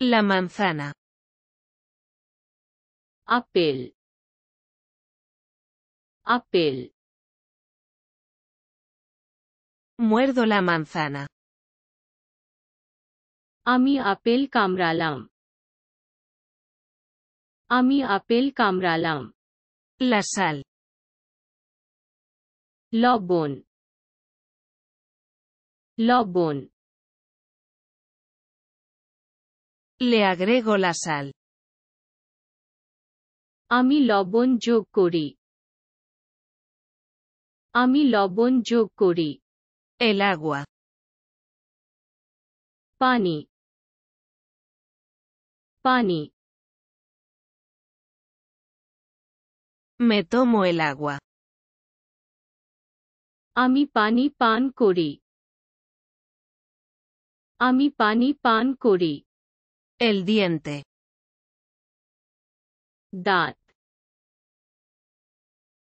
La manzana. Apel. Apel. Muerdo la manzana. apel apel kamralam. Ami apel kamralam. La sal. Lobon. Lobon. Le agrego la sal. Ami lobon jog kori. Ami lo jog kori. El agua. Pani. Pani. Me tomo el agua. Ami pani pan kori. Ami pani pan kori. El diente. Dat.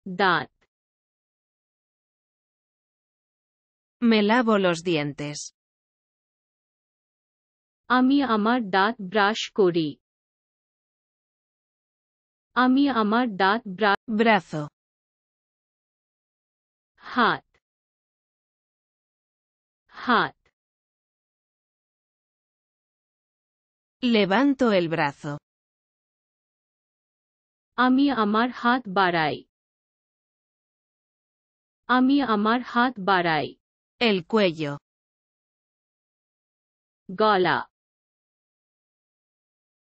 Dat. Me lavo los dientes. Ami amar dat brush kori. Ami amar dat bra brazo. Hat. Hat. Levanto el brazo. Ami amar hat barai. Ami amar hat barai. El cuello. Gola.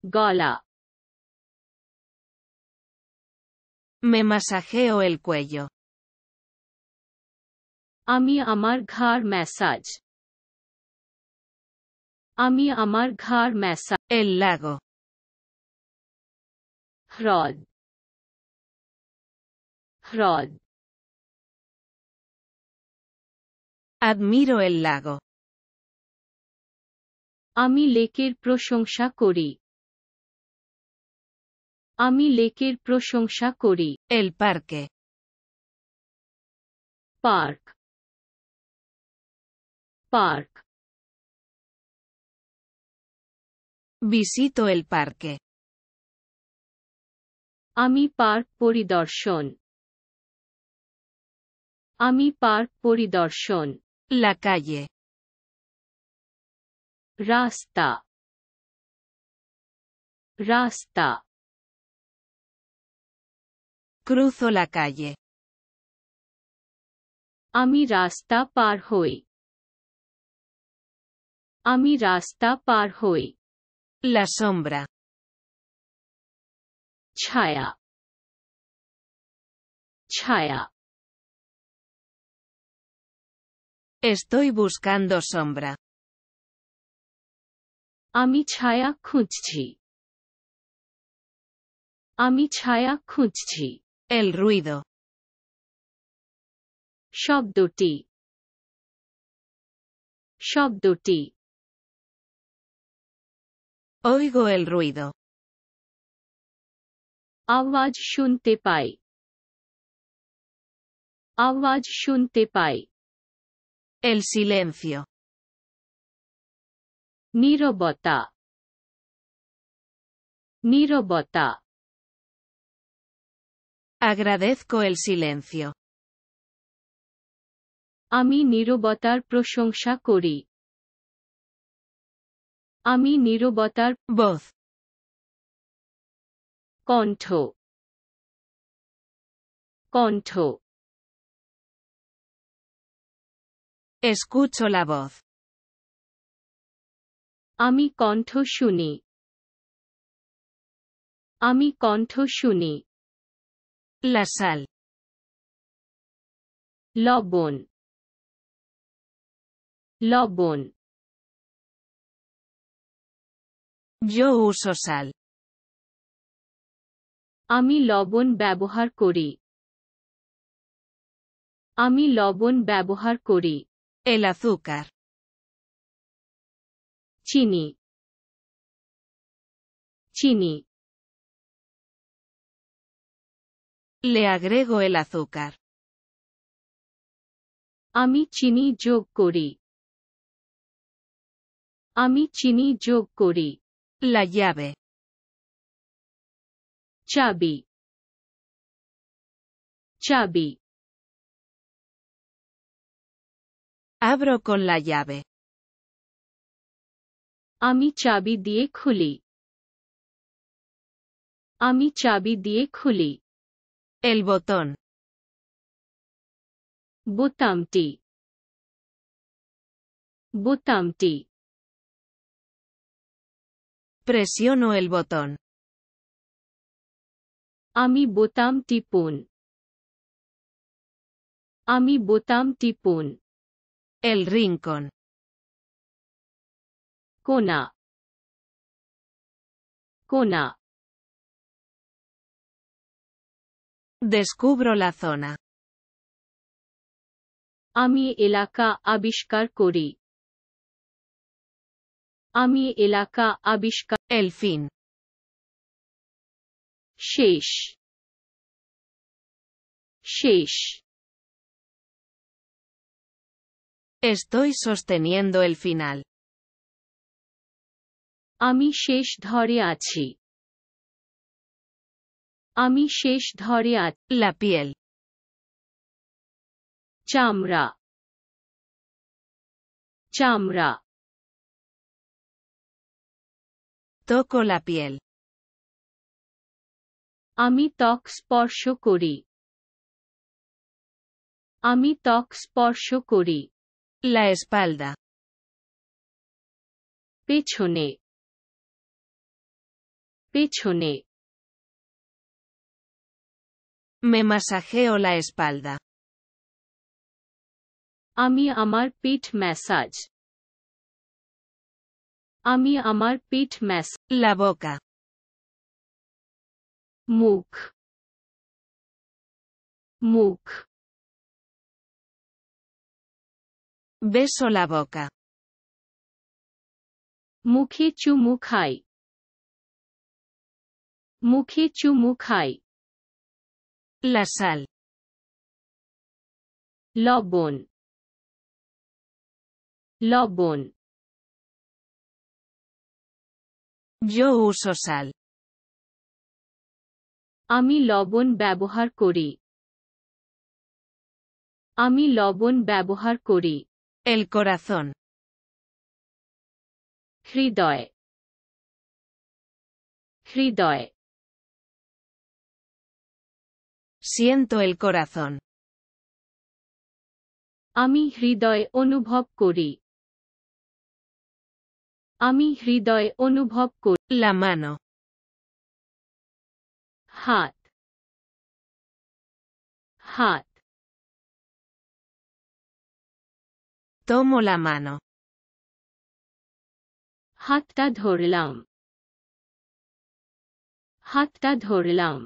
Gola. Me masajeo el cuello. A Ami amar ghar massage. আমি আমার ঘাড় ম্যাসা এল লাগো হ্রদ হ্রদ আদমিরো এল লাগো আমি লেকের প্রশংসা করি আমি লেকের প্রশংসা করি এল পার্কে park park Visito el parque. Ami park A Ami park poridorshon. La calle. Rasta. Rasta. Cruzo la calle. Ami rasta par hoy. Ami rasta par hoy. La sombra. Chaya. Chaya. Estoy buscando sombra. Ami chaya kunchi. Ami chaya kunchi. El ruido. shop Shabdoti. Oigo el ruido. Avaj shunte pai. Avaj pai. El silencio. Nirobota. Nirobota. Agradezco el silencio. Ami nirobotar proshongsha kori. আমি নিরবতার বস কণ্ঠ কণ্ঠ Escucho la voz. আমি কণ্ঠ শুনি আমি কণ্ঠ শুনি La লবণ লবণ Yo uso sal. আমি লবণ ব্যবহার করি আমি লবণ ব্যবহার করি El azúcar. চিনি চিনি Le agrego el azúcar. আমি চিনি যোগ করি আমি চিনি যোগ করি La llave. Chabi. Chabi. Abro con la llave. Ami chabi die khuli. Ami chabi diye khuli. El botón. Butamti. Butamti. Presiono el botón. Ami botam tipun. Ami botam tipun. El rincón. Kona. Kona. Descubro la zona. Ami ilaka abishkar kuri. আমি এলাকা আবিষ্কার এলফিন শেষ শেষ Estoy sosteniendo el final. আমি শেষ ধরে আছি আমি শেষ ধরে achi. La piel. চামড়া চামড়া Toco la piel. Ami por sporsho A Ami tox por shukuri. La espalda. Pichone. Pichone. Me masajeo la espalda. Ami amar pit massage. আমি আমার পিঠ ম্যাস লাবকা মুখ মুখ বেশ লাবকা মুখে চুমু খাই মুখে চুমু খাই লাসাল লবণ লবণ Yo uso sal. আমি লবণ ব্যবহার করি আমি লবণ ব্যবহার করি El corazón. হৃদয় হৃদয় Siento el corazón. আমি হৃদয় অনুভব করি আমি হৃদয় অনুভব করলাম হাত হাত tomo la হাতটা ধরলাম হাতটা ধরলাম